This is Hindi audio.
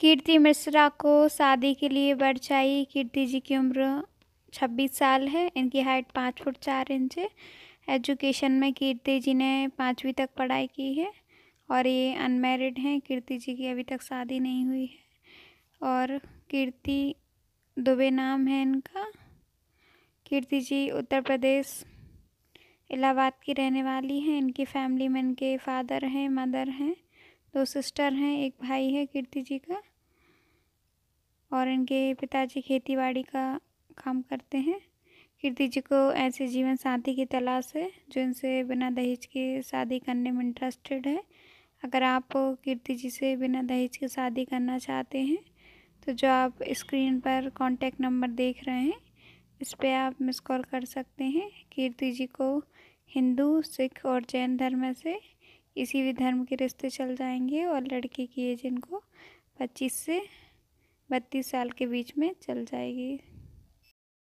कीर्ति मिश्रा को शादी के लिए बढ़ चाहिए कीर्ति जी की उम्र 26 साल है इनकी हाइट पाँच फुट चार इंच है एजुकेशन में कीर्ति जी ने पाँचवीं तक पढ़ाई की है और ये अनमेरिड हैं कीर्ति जी की अभी तक शादी नहीं हुई है और कीर्ति दुबे नाम है इनका कीर्ति जी उत्तर प्रदेश इलाहाबाद की रहने वाली हैं इनकी फैमिली में इनके फादर हैं मदर हैं दो सिस्टर हैं एक भाई है कीर्ति जी का और इनके पिताजी खेतीबाड़ी का काम करते हैं कीर्ति जी को ऐसे जीवन साथी की तलाश है जो इनसे बिना दहेज के शादी करने में इंटरेस्टेड है अगर आप कीर्ति जी से बिना दहेज के शादी करना चाहते हैं तो जो आप स्क्रीन पर कांटेक्ट नंबर देख रहे हैं इस पर आप मिस कॉल कर सकते हैं कीर्ति जी को हिंदू सिख और जैन धर्म से इसी भी धर्म के रिश्ते चल जाएंगे और लड़के की एज इनको पच्चीस से बत्तीस साल के बीच में चल जाएगी